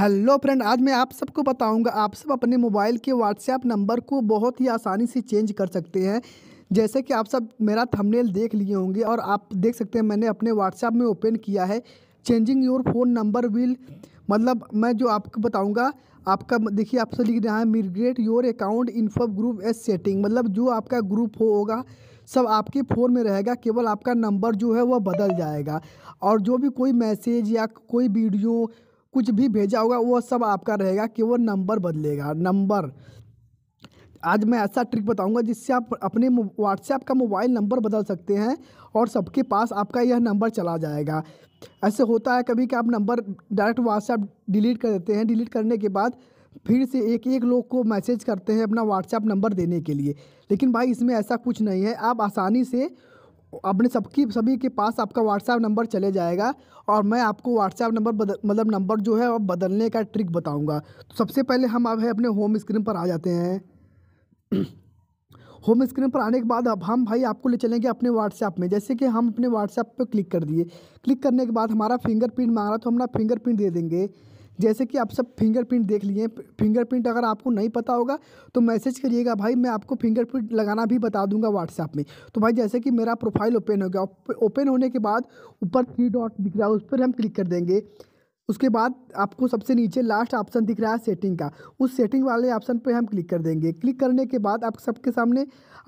hello friend आज मैं आप सबको बताऊंगा आप सब अपने मोबाइल के व्हाट्सएप नंबर को बहुत ही आसानी से चेंज कर सकते हैं जैसे कि आप सब मेरा थंबनेल देख लिए होंगे और आप देख सकते हैं मैंने अपने व्हाट्सएप में ओपन किया है changing your phone number will मतलब मैं जो आपको बताऊंगा आपका देखिए आपसे लिख रहा है migrate your account info groups setting मतलब जो आपका ग्रुप हो होगा सब आपके फ़ोन में रहेगा केवल आपका नंबर जो है वह बदल जाएगा और जो भी कोई मैसेज या कोई वीडियो कुछ भी भेजा होगा वो सब आपका रहेगा कि वो नंबर बदलेगा नंबर आज मैं ऐसा ट्रिक बताऊंगा जिससे आप अपने व्हाट्सएप का मोबाइल नंबर बदल सकते हैं और सबके पास आपका यह नंबर चला जाएगा ऐसे होता है कभी कि आप नंबर डायरेक्ट व्हाट्सएप डिलीट कर देते हैं डिलीट करने के बाद फिर से एक एक लोग को मैसेज करते हैं अपना व्हाट्सएप नंबर देने के लिए लेकिन भाई इसमें ऐसा कुछ नहीं है आप आसानी से अपने सबकी सभी के पास आपका व्हाट्सएप नंबर चले जाएगा और मैं आपको व्हाट्सएप नंबर मतलब नंबर जो है और बदलने का ट्रिक बताऊंगा तो सबसे पहले हम अब है अपने होम स्क्रीन पर आ जाते हैं होम स्क्रीन पर आने के बाद अब हम भाई आपको ले चलेंगे अपने व्हाट्सएप में जैसे कि हम अपने व्हाट्सएप पर क्लिक कर दिए क्लिक करने के बाद हमारा फिंगरप्रिंट मांग रहा तो हम ना फिंगरप्रिंट दे देंगे जैसे कि आप सब फिंगरप्रिंट देख लिए फिंगरप्रिंट अगर आपको नहीं पता होगा तो मैसेज करिएगा भाई मैं आपको फिंगरप्रिंट लगाना भी बता दूंगा व्हाट्सएप में तो भाई जैसे कि मेरा प्रोफाइल ओपन हो गया ओपन होने के बाद ऊपर थ्री डॉट दिख रहा है उस पर हम क्लिक कर देंगे उसके बाद आपको सबसे नीचे लास्ट ऑप्शन दिख रहा है सेटिंग का उस सेटिंग वाले ऑप्शन पे हम क्लिक कर देंगे क्लिक करने के बाद आप सबके सामने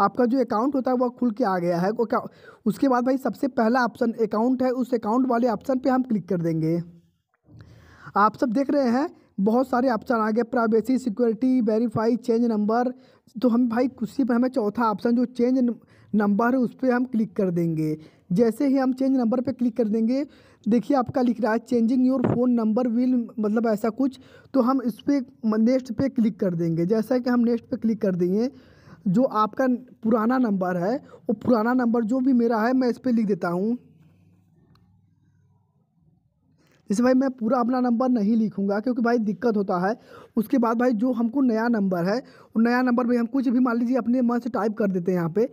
आपका जो अकाउंट होता है वह खुल के आ गया है उसके बाद भाई सबसे पहला ऑप्शन अकाउंट है उस अकाउंट वाले ऑप्शन पे हम क्लिक कर देंगे आप सब देख रहे हैं बहुत सारे ऑप्शन आ गए privacy security verify change number तो हम भाई उसी पर हमें चौथा ऑप्शन जो चेंज नंबर है उस पर हम क्लिक कर देंगे जैसे ही हम चेंज नंबर पे क्लिक कर देंगे देखिए आपका लिख रहा है changing your phone number will मतलब ऐसा कुछ तो हम इस पर नेक्स्ट पे क्लिक कर देंगे जैसा कि हम नेक्स्ट पे क्लिक कर देंगे जो आपका पुराना नंबर है वो पुराना नंबर जो भी मेरा है मैं इस पर लिख देता हूँ जैसे भाई मैं पूरा अपना नंबर नहीं लिखूंगा क्योंकि भाई दिक्कत होता है उसके बाद भाई जो हमको नया नंबर है वो नया नंबर भाई हम कुछ भी मान लीजिए अपने मन से टाइप कर देते हैं यहाँ पे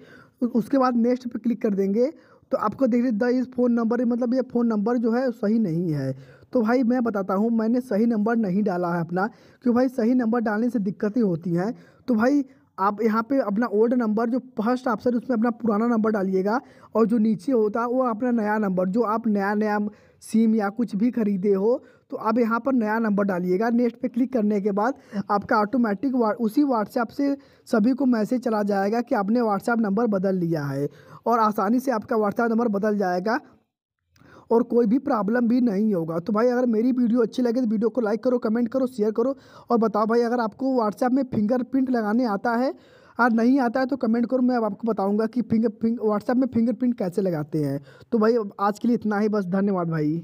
उसके बाद नेक्स्ट पे क्लिक कर देंगे तो आपको देख लीजिए द इज़ फ़ोन नंबर मतलब ये फ़ोन नंबर जो है सही नहीं है तो भाई मैं बताता हूँ मैंने सही नंबर नहीं डाला है अपना क्योंकि भाई सही नंबर डालने से दिक्कतें होती हैं तो भाई आप यहाँ पे अपना ओल्ड नंबर जो फर्स्ट ऑप्शन उसमें अपना पुराना नंबर डालिएगा और जो नीचे होता है वो अपना नया नंबर जो आप नया नया सिम या कुछ भी ख़रीदे हो तो आप यहाँ पर नया नंबर डालिएगा नेक्स्ट पे क्लिक करने के बाद आपका ऑटोमेटिक वा, उसी व्हाट्सएप से सभी को मैसेज चला जाएगा कि आपने व्हाट्सएप नंबर बदल लिया है और आसानी से आपका व्हाट्सएप नंबर बदल जाएगा और कोई भी प्रॉब्लम भी नहीं होगा तो भाई अगर मेरी वीडियो अच्छी लगे तो वीडियो को लाइक करो कमेंट करो शेयर करो और बताओ भाई अगर आपको व्हाट्सएप में फिंगरप्रिंट लगाने आता है और नहीं आता है तो कमेंट करो मैं आपको बताऊँगा कि फिंगर फिंग व्हाट्सएप में फिंगरप्रिंट कैसे लगाते हैं तो भाई आज के लिए इतना ही बस धन्यवाद भाई